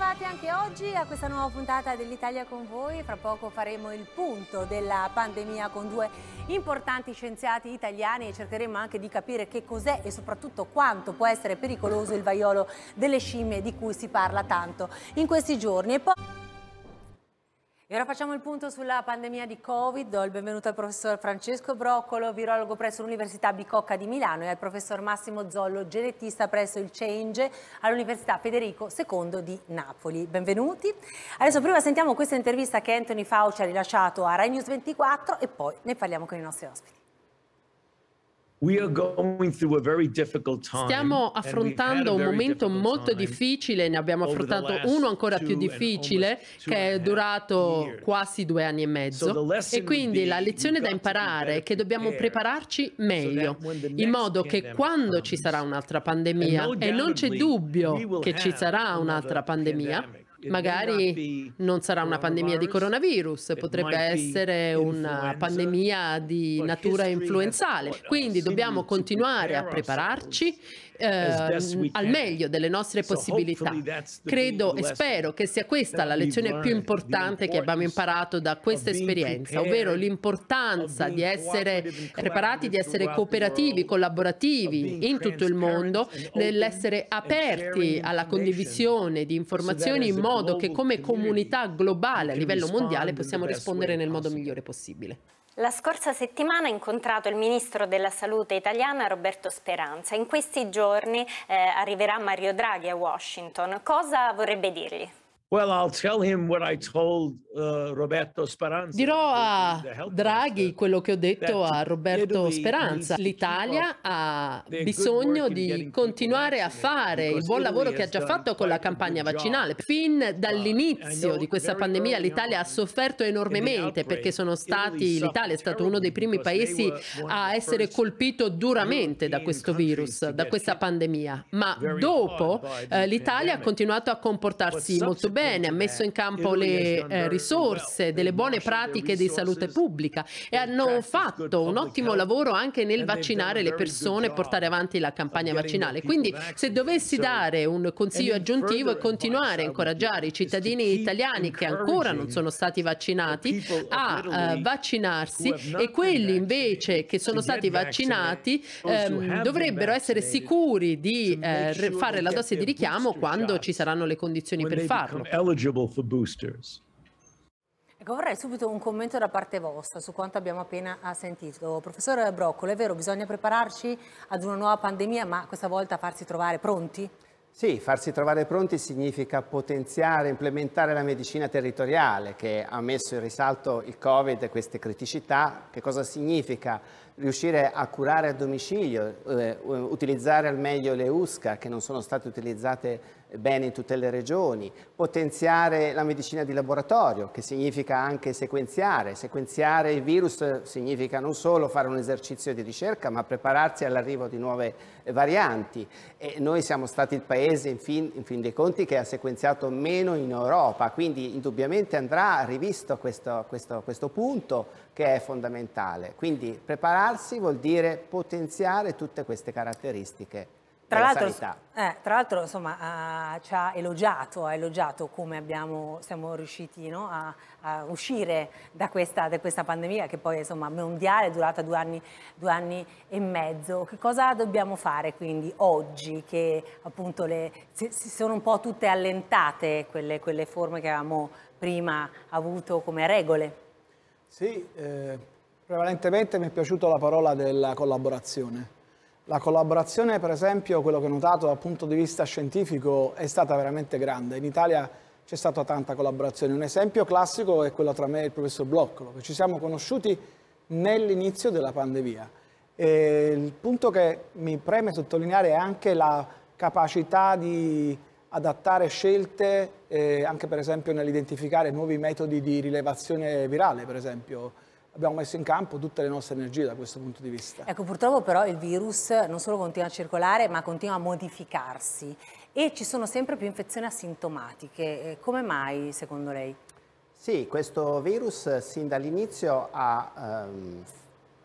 bentrovati anche oggi a questa nuova puntata dell'Italia con voi. Fra poco faremo il punto della pandemia con due importanti scienziati italiani e cercheremo anche di capire che cos'è e soprattutto quanto può essere pericoloso il vaiolo delle scimmie di cui si parla tanto in questi giorni. E poi... E ora facciamo il punto sulla pandemia di Covid. Do il benvenuto al professor Francesco Broccolo, virologo presso l'Università Bicocca di Milano e al professor Massimo Zollo, genetista presso il Change all'Università Federico II di Napoli. Benvenuti. Adesso prima sentiamo questa intervista che Anthony Fauci ha rilasciato a Rai News 24 e poi ne parliamo con i nostri ospiti. Stiamo affrontando un momento molto difficile, ne abbiamo affrontato uno ancora più difficile che è durato quasi due anni e mezzo e quindi la lezione da imparare è che dobbiamo prepararci meglio in modo che quando ci sarà un'altra pandemia e non c'è dubbio che ci sarà un'altra pandemia Magari non sarà una pandemia di coronavirus, potrebbe essere una pandemia di natura influenzale. Quindi dobbiamo continuare a prepararci eh, al meglio delle nostre possibilità. Credo e spero che sia questa la lezione più importante che abbiamo imparato da questa esperienza, ovvero l'importanza di essere preparati, di essere cooperativi, collaborativi in tutto il mondo, nell'essere aperti alla condivisione di informazioni in modo che come comunità globale a livello mondiale possiamo rispondere nel modo migliore possibile. La scorsa settimana ha incontrato il ministro della salute italiana Roberto Speranza. In questi giorni eh, arriverà Mario Draghi a Washington. Cosa vorrebbe dirgli? Well, I'll tell him what I told, uh, Speranza. Dirò a Draghi quello che ho detto a Roberto Speranza. L'Italia ha bisogno di continuare a fare il buon lavoro che ha già fatto con la campagna vaccinale. Fin dall'inizio di questa pandemia l'Italia ha sofferto enormemente perché stati, l'Italia è stato uno dei primi paesi a essere colpito duramente da questo virus, da questa pandemia. Ma dopo eh, l'Italia ha continuato a comportarsi molto bene bene, ha messo in campo le eh, risorse, eh, delle buone pratiche di salute pubblica e eh, hanno certo, fatto un ottimo lavoro anche nel vaccinare le persone e portare avanti la campagna vaccinale. Quindi se dovessi dare un consiglio aggiuntivo è continuare a incoraggiare i cittadini italiani che ancora non sono stati vaccinati a vaccinarsi e quelli invece che sono stati vaccinati ehm, dovrebbero essere sicuri di eh, fare la dose di richiamo quando ci saranno le condizioni per farlo eligible for boosters. Ecco, vorrei subito un commento da parte vostra su quanto abbiamo appena ah, sentito. Professore Broccolo, è vero, bisogna prepararci ad una nuova pandemia, ma questa volta farsi trovare pronti? Sì, farsi trovare pronti significa potenziare, implementare la medicina territoriale che ha messo in risalto il Covid e queste criticità. Che cosa significa? Riuscire a curare a domicilio, eh, utilizzare al meglio le USCA che non sono state utilizzate bene in tutte le regioni, potenziare la medicina di laboratorio, che significa anche sequenziare. Sequenziare il virus significa non solo fare un esercizio di ricerca, ma prepararsi all'arrivo di nuove varianti. E noi siamo stati il paese, in fin, in fin, dei conti, che ha sequenziato meno in Europa, quindi indubbiamente andrà rivisto questo, questo, questo punto che è fondamentale. Quindi prepararsi vuol dire potenziare tutte queste caratteristiche tra l'altro, eh, tra l'altro insomma, uh, ci ha elogiato, ha elogiato come abbiamo, siamo riusciti no, a, a, uscire da questa, da questa, pandemia che poi insomma, mondiale è durata due anni, due anni, e mezzo. Che cosa dobbiamo fare quindi oggi che appunto le, si, si sono un po' tutte allentate quelle, quelle, forme che avevamo prima avuto come regole? Sì, eh, prevalentemente mi è piaciuta la parola della collaborazione la collaborazione, per esempio, quello che ho notato dal punto di vista scientifico è stata veramente grande. In Italia c'è stata tanta collaborazione. Un esempio classico è quello tra me e il professor Bloccolo, che ci siamo conosciuti nell'inizio della pandemia. E il punto che mi preme sottolineare è anche la capacità di adattare scelte, eh, anche per esempio nell'identificare nuovi metodi di rilevazione virale, per esempio abbiamo messo in campo tutte le nostre energie da questo punto di vista. Ecco, purtroppo però il virus non solo continua a circolare, ma continua a modificarsi e ci sono sempre più infezioni asintomatiche. Eh, come mai, secondo lei? Sì, questo virus sin dall'inizio ha ehm,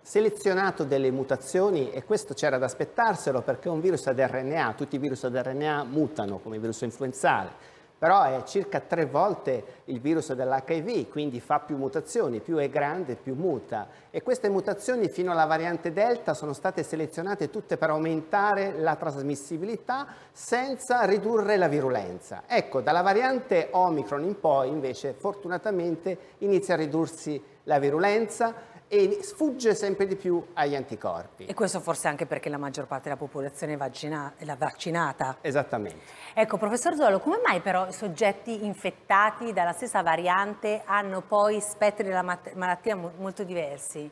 selezionato delle mutazioni e questo c'era da aspettarselo perché un virus ad RNA, tutti i virus ad RNA mutano come virus influenzale però è circa tre volte il virus dell'HIV, quindi fa più mutazioni, più è grande, più muta. E queste mutazioni fino alla variante delta sono state selezionate tutte per aumentare la trasmissibilità senza ridurre la virulenza. Ecco, dalla variante Omicron in poi invece fortunatamente inizia a ridursi la virulenza, e sfugge sempre di più agli anticorpi. E questo forse anche perché la maggior parte della popolazione è, vaccina è vaccinata. Esattamente. Ecco, professor Zolo, come mai però i soggetti infettati dalla stessa variante hanno poi spettri della malattia molto diversi?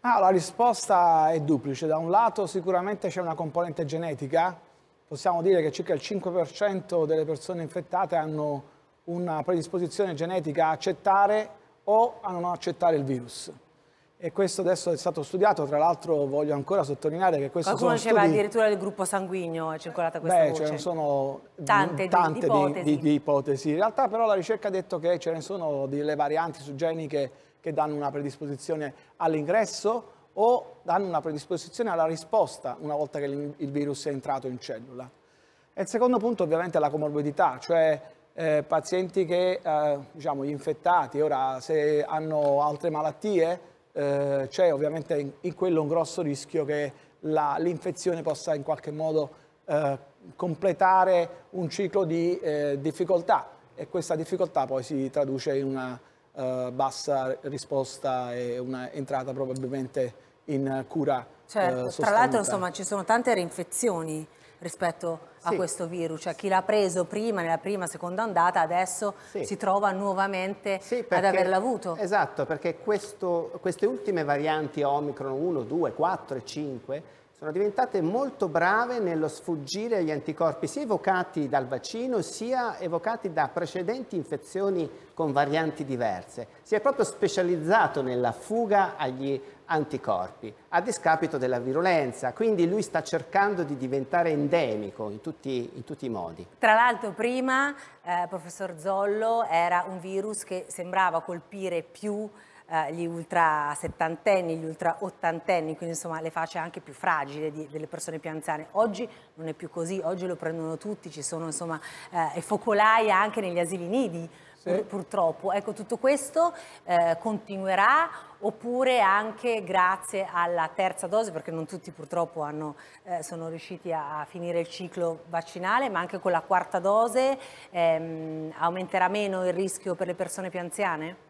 Ah, la risposta è duplice. Da un lato sicuramente c'è una componente genetica, possiamo dire che circa il 5% delle persone infettate hanno una predisposizione genetica a accettare o a non accettare il virus. E questo adesso è stato studiato, tra l'altro voglio ancora sottolineare che questo Qualcuno diceva studi... addirittura del gruppo sanguigno è circolata questa Beh, voce. ce ne sono tante, tante di, ipotesi. Di, di, ipotesi. In realtà però la ricerca ha detto che ce ne sono delle varianti sugeniche che danno una predisposizione all'ingresso o danno una predisposizione alla risposta una volta che il virus è entrato in cellula. E il secondo punto ovviamente è la comorbidità, cioè eh, pazienti che, eh, diciamo, gli infettati, ora se hanno altre malattie, eh, c'è ovviamente in, in, quello un grosso rischio che l'infezione possa in qualche modo eh, completare un ciclo di eh, difficoltà e questa difficoltà poi si traduce in una eh, bassa risposta e una entrata probabilmente in cura. Eh, certo, tra l'altro insomma ci sono tante reinfezioni rispetto sì. a questo virus, cioè chi l'ha preso prima, nella prima, seconda ondata, adesso sì. si trova nuovamente sì, perché, ad averla avuto. Esatto, perché questo, queste ultime varianti Omicron 1, 2, 4 e 5 sono diventate molto brave nello sfuggire agli anticorpi sia evocati dal vaccino sia evocati da precedenti infezioni con varianti diverse. Si è proprio specializzato nella fuga agli anticorpi, a discapito della virulenza, quindi lui sta cercando di diventare endemico in tutti, in tutti i modi. Tra l'altro prima, eh, professor Zollo, era un virus che sembrava colpire più eh, gli ultra settantenni, gli ultra ottantenni, quindi insomma le facce anche più fragili di, delle persone più anziane. Oggi non è più così, oggi lo prendono tutti, ci sono insomma eh, focolai anche negli asili nidi pur, purtroppo. Ecco, tutto questo eh, continuerà oppure anche grazie alla terza dose, perché non tutti purtroppo hanno, eh, sono riusciti a, a, finire il ciclo vaccinale, ma anche con la quarta dose ehm, aumenterà meno il rischio per le persone più anziane?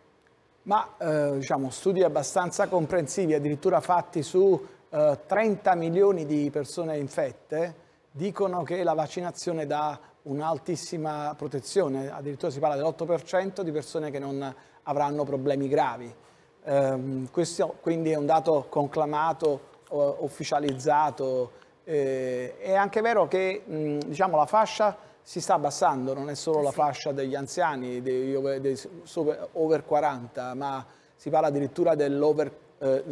Ma eh, diciamo, studi abbastanza comprensivi, addirittura fatti su 30 eh, milioni di persone infette, dicono che la vaccinazione dà un'altissima protezione, addirittura si parla dell'8% di persone che non avranno problemi gravi. Um, questo quindi è un dato conclamato, uh, ufficializzato. Eh, è anche vero che mh, diciamo, la fascia si sta abbassando, non è solo eh sì. la fascia degli anziani, degli dei super, over 40, ma si parla addirittura dell'over eh,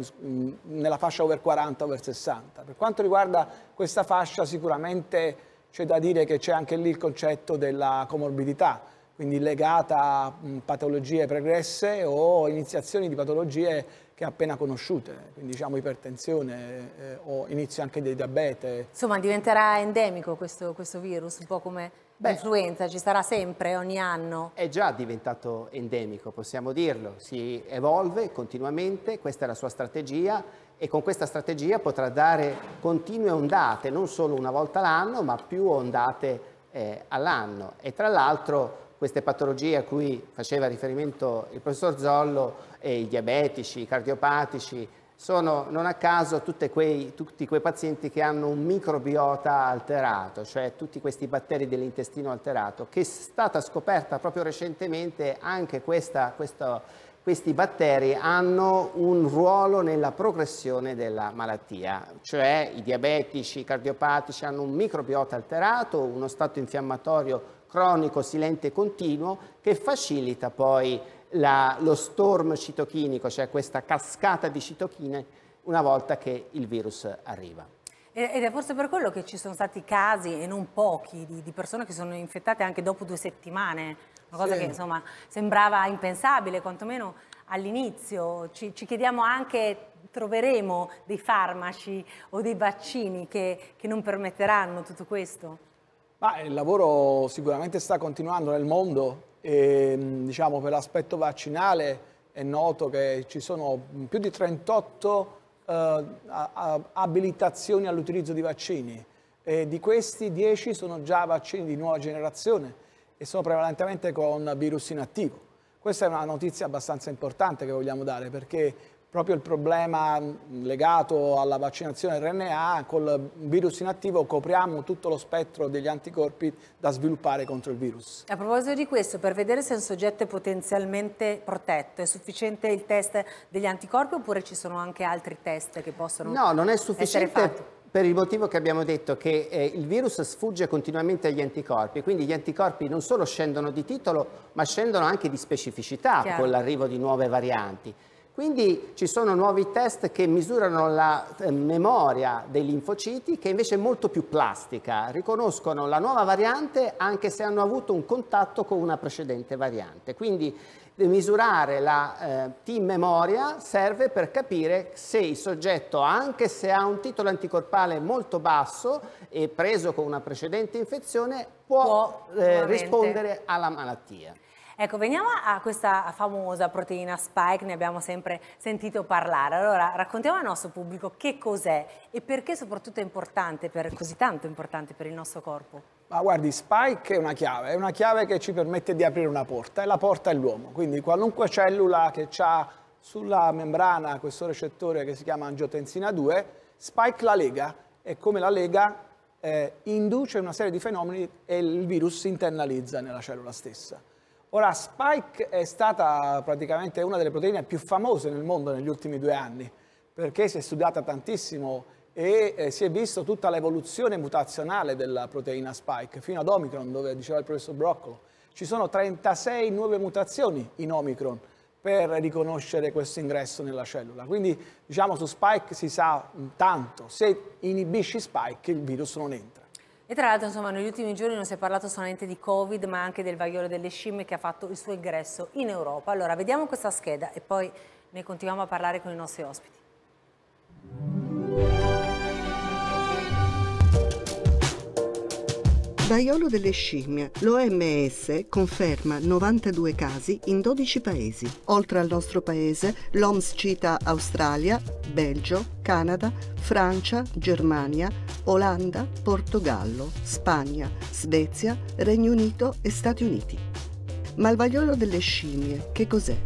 nella fascia over 40, over 60. Per quanto riguarda questa fascia sicuramente c'è da dire che c'è anche lì il concetto della comorbidità, quindi legata a patologie pregresse o iniziazioni di patologie che appena conosciute, quindi diciamo ipertensione eh, o inizio anche del diabete. Insomma diventerà endemico questo, questo virus, un po' come L'influenza ci sarà sempre, ogni anno? È già diventato endemico, possiamo dirlo, si evolve continuamente, questa è la sua strategia e con questa strategia potrà dare continue ondate, non solo una volta all'anno, ma più ondate eh, all'anno. E tra l'altro queste patologie a cui faceva riferimento il professor Zollo, eh, i diabetici, i cardiopatici, sono non a caso quei, tutti quei pazienti che hanno un microbiota alterato, cioè tutti questi batteri dell'intestino alterato, che è stata scoperta proprio recentemente anche questa, questa, questi batteri hanno un ruolo nella progressione della malattia, cioè i diabetici, i cardiopatici hanno un microbiota alterato, uno stato infiammatorio cronico, silente e continuo, che facilita poi la, lo storm citochinico, cioè questa cascata di citochine, una volta che il virus arriva. Ed è forse per quello che ci sono stati casi, e non pochi, di, di persone che sono infettate anche dopo due settimane, una cosa sì. che insomma sembrava impensabile, quantomeno all'inizio. Ci, ci, chiediamo anche, troveremo dei farmaci o dei vaccini che, che non permetteranno tutto questo? Ah, il lavoro sicuramente sta continuando nel mondo e mm, diciamo, per l'aspetto vaccinale è noto che ci sono più di 38 eh, abilitazioni all'utilizzo di vaccini e di questi 10 sono già vaccini di nuova generazione e sono prevalentemente con virus inattivo. Questa è una notizia abbastanza importante che vogliamo dare perché proprio il problema mm, legato alla vaccinazione RNA, col virus inattivo copriamo tutto lo spettro degli anticorpi da sviluppare contro il virus. A proposito di questo, per vedere se un soggetto è potenzialmente protetto, è sufficiente il test degli anticorpi oppure ci sono anche altri test che possono No, non è sufficiente per il motivo che abbiamo detto che eh, il virus sfugge continuamente agli anticorpi, quindi gli anticorpi non solo scendono di titolo, ma scendono anche di specificità Chiaro. con l'arrivo di nuove varianti. Quindi ci sono nuovi test che misurano la eh, memoria dei linfociti che invece è molto più plastica, riconoscono la nuova variante anche se hanno avuto un contatto con una precedente variante. Quindi eh, misurare la eh, T-memoria serve per capire se il soggetto, anche se ha un titolo anticorpale molto basso e preso con una precedente infezione, può, può eh, rispondere alla malattia. Ecco, veniamo a questa famosa proteina Spike, ne abbiamo sempre sentito parlare. Allora, raccontiamo al nostro pubblico che cos'è e perché soprattutto è importante, per, così tanto importante per il nostro corpo. Ma guardi, Spike è una chiave, è una chiave che ci permette di aprire una porta e la porta è l'uomo. Quindi qualunque cellula che ha sulla membrana questo recettore che si chiama angiotensina 2, Spike la lega e come la lega eh, induce una serie di fenomeni e il virus si internalizza nella cellula stessa. Ora, Spike è stata praticamente una delle proteine più famose nel mondo negli ultimi due anni, perché si è studiata tantissimo e eh, si è visto tutta l'evoluzione mutazionale della proteina Spike, fino ad Omicron, dove diceva il professor Broccolo. Ci sono 36 nuove mutazioni in Omicron per riconoscere questo ingresso nella cellula. Quindi, diciamo, su Spike si sa tanto. Se inibisci Spike, il virus non entra. E tra l'altro, insomma, negli ultimi giorni non si è parlato solamente di Covid, ma anche del vaiolo delle scimmie che ha fatto il suo ingresso in Europa. Allora, vediamo questa scheda e poi ne continuiamo a parlare con i nostri ospiti. Vaiolo delle scimmie. L'OMS conferma 92 casi in 12 paesi. Oltre al nostro paese, l'OMS cita Australia, Belgio, Canada, Francia, Germania, Olanda, Portogallo, Spagna, Svezia, Regno Unito e Stati Uniti. Ma il vaiolo delle scimmie che cos'è?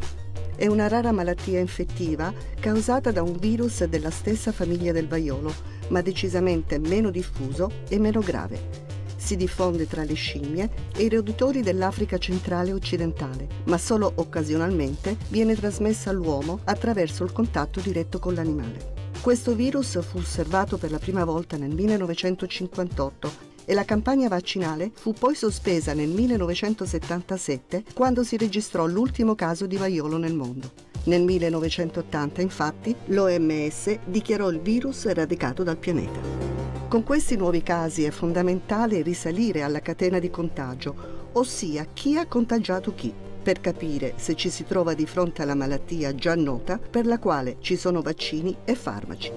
È una rara malattia infettiva causata da un virus della stessa famiglia del vaiolo, ma decisamente meno diffuso e meno grave si diffonde tra le scimmie e i roditori dell'Africa centrale e occidentale, ma solo occasionalmente viene trasmessa all'uomo attraverso il contatto diretto con l'animale. Questo virus fu osservato per la prima volta nel 1958 e la campagna vaccinale fu poi sospesa nel 1977 quando si registrò l'ultimo caso di vaiolo nel mondo. Nel 1980 infatti l'OMS dichiarò il virus eradicato dal pianeta. Con questi nuovi casi è fondamentale risalire alla catena di contagio, ossia chi ha contagiato chi, per capire se ci si trova di fronte alla malattia già nota per la quale ci sono vaccini e farmaci.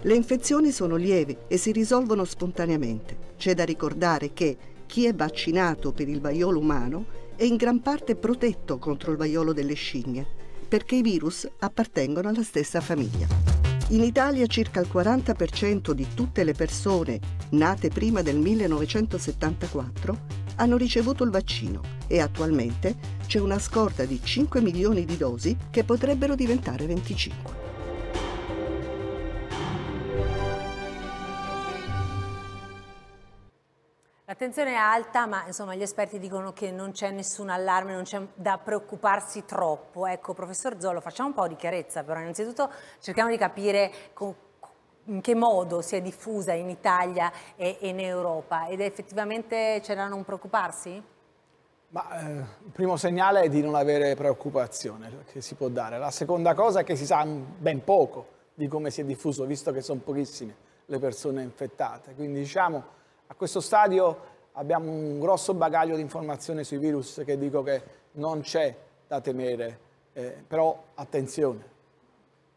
Le infezioni sono lievi e si risolvono spontaneamente. C'è da ricordare che chi è vaccinato per il vaiolo umano è in gran parte protetto contro il vaiolo delle scimmie, perché i virus appartengono alla stessa famiglia. In Italia circa il 40% di tutte le persone nate prima del 1974 hanno ricevuto il vaccino e attualmente c'è una scorta di 5 milioni di dosi che potrebbero diventare 25. L'attenzione è alta, ma insomma, gli esperti dicono che non c'è nessun allarme, non c'è da preoccuparsi troppo. Ecco, professor Zollo, facciamo un po' di chiarezza, però innanzitutto cerchiamo di capire in che modo si è diffusa in Italia e in Europa ed effettivamente c'è da non preoccuparsi? Ma, eh, il primo segnale è di non avere preoccupazione che si può dare. La seconda cosa è che si sa ben poco di come si è diffuso, visto che sono pochissime le persone infettate. Quindi diciamo a questo stadio abbiamo un grosso bagaglio di informazioni sui virus che dico che non c'è da temere, eh, però attenzione,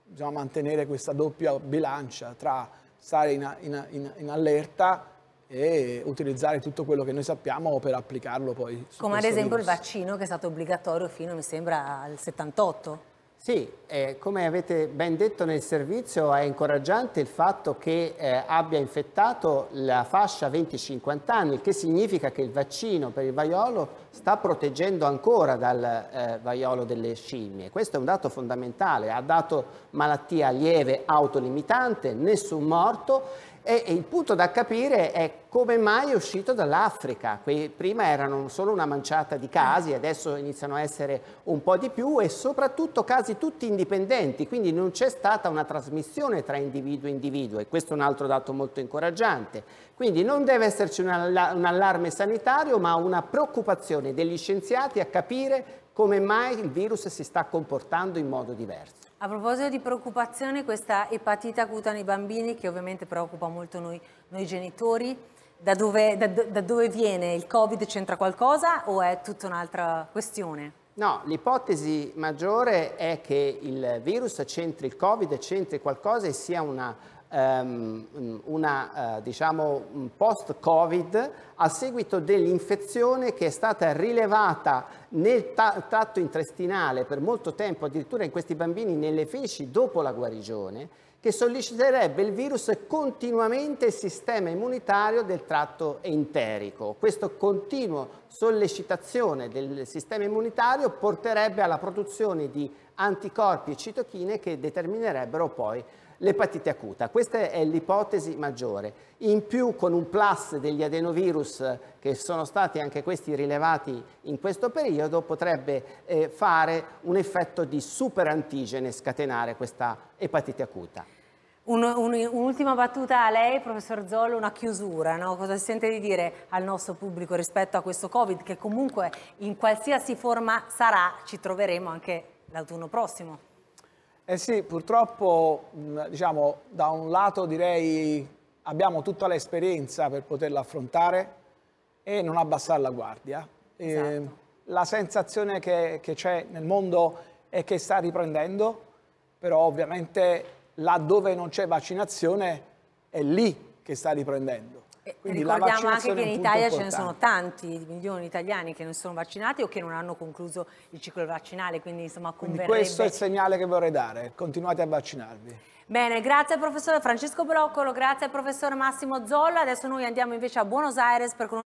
bisogna mantenere questa doppia bilancia tra stare in, in, in, in allerta e utilizzare tutto quello che noi sappiamo per applicarlo poi. Come ad esempio virus. il vaccino che è stato obbligatorio fino, mi sembra, al 78. Sì, eh, come avete ben detto nel servizio è incoraggiante il fatto che eh, abbia infettato la fascia 20-50 anni, il che significa che il vaccino per il vaiolo sta proteggendo ancora dal eh, vaiolo delle scimmie. Questo è un dato fondamentale, ha dato malattia lieve autolimitante, nessun morto e, il punto da capire è come mai è uscito dall'Africa. prima erano solo una manciata di casi, eh. adesso iniziano a essere un po' di più e soprattutto casi tutti indipendenti, quindi non c'è stata una trasmissione tra individuo e individuo e questo è un altro dato molto incoraggiante. Quindi non deve esserci un, allarme sanitario ma una preoccupazione degli scienziati a capire come mai il virus si sta comportando in modo diverso. A proposito di preoccupazione, questa epatite acuta nei bambini, che ovviamente preoccupa molto noi, noi genitori, da dove, da, da dove viene? Il Covid c'entra qualcosa o è tutta un'altra questione? No, l'ipotesi maggiore è che il virus c'entri il Covid, c'entri qualcosa e sia una ehm, una eh, diciamo, post-Covid a seguito dell'infezione che è stata rilevata nel ta tratto intestinale per molto tempo, addirittura in questi bambini nelle feci dopo la guarigione, che solleciterebbe il virus continuamente il sistema immunitario del tratto enterico. Questa continua sollecitazione del sistema immunitario porterebbe alla produzione di anticorpi e citochine che determinerebbero poi l'epatite acuta. Questa è l'ipotesi maggiore. In più con un plus degli adenovirus eh, che sono stati anche questi rilevati in questo periodo potrebbe eh, fare un effetto di superantigene scatenare questa epatite acuta. un'ultima un, un battuta a lei, professor Zollo, una chiusura, no? cosa si sente di dire al nostro pubblico rispetto a questo Covid che comunque in qualsiasi forma sarà ci troveremo anche l'autunno prossimo. Eh sì, purtroppo diciamo, da un lato direi abbiamo tutta l'esperienza per poterla affrontare e non abbassare la guardia. Esatto. Eh, la sensazione che c'è nel mondo è che sta riprendendo, però ovviamente laddove non c'è vaccinazione è lì che sta riprendendo. Quindi Ricordiamo anche che in Italia ce ne sono tanti milioni di italiani che non sono vaccinati o che non hanno concluso il ciclo vaccinale, quindi insomma converrebbe... Quindi questo è il segnale che vorrei dare, continuate a vaccinarvi. Bene, grazie al professore Francesco Broccolo, grazie al professore Massimo Zolla, adesso noi andiamo invece a Buenos Aires per conoscere